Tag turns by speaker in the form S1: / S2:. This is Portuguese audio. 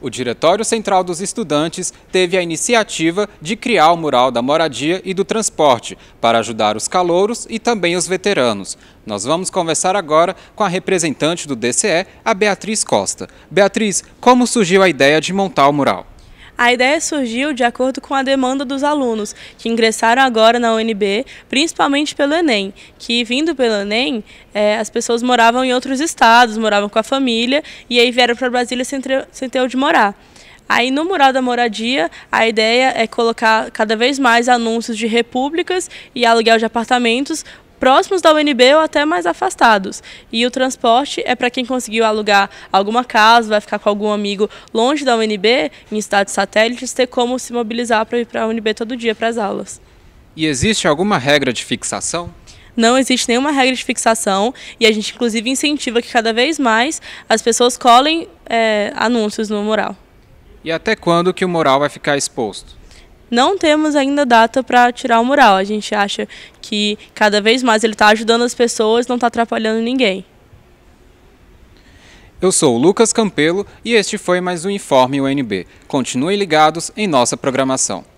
S1: O Diretório Central dos Estudantes teve a iniciativa de criar o mural da moradia e do transporte para ajudar os calouros e também os veteranos. Nós vamos conversar agora com a representante do DCE, a Beatriz Costa. Beatriz, como surgiu a ideia de montar o mural?
S2: A ideia surgiu de acordo com a demanda dos alunos que ingressaram agora na UNB, principalmente pelo Enem, que vindo pelo Enem, é, as pessoas moravam em outros estados, moravam com a família e aí vieram para Brasília sem ter, sem ter onde morar. Aí no mural da moradia, a ideia é colocar cada vez mais anúncios de repúblicas e aluguel de apartamentos próximos da UNB ou até mais afastados. E o transporte é para quem conseguiu alugar alguma casa, vai ficar com algum amigo longe da UNB, em estados satélites, ter como se mobilizar para ir para a UNB todo dia para as aulas.
S1: E existe alguma regra de fixação?
S2: não existe nenhuma regra de fixação e a gente inclusive incentiva que cada vez mais as pessoas colhem é, anúncios no mural.
S1: E até quando que o mural vai ficar exposto?
S2: não temos ainda data para tirar o mural. A gente acha que cada vez mais ele está ajudando as pessoas, não está atrapalhando ninguém.
S1: Eu sou o Lucas Campelo e este foi mais um Informe UNB. Continuem ligados em nossa programação.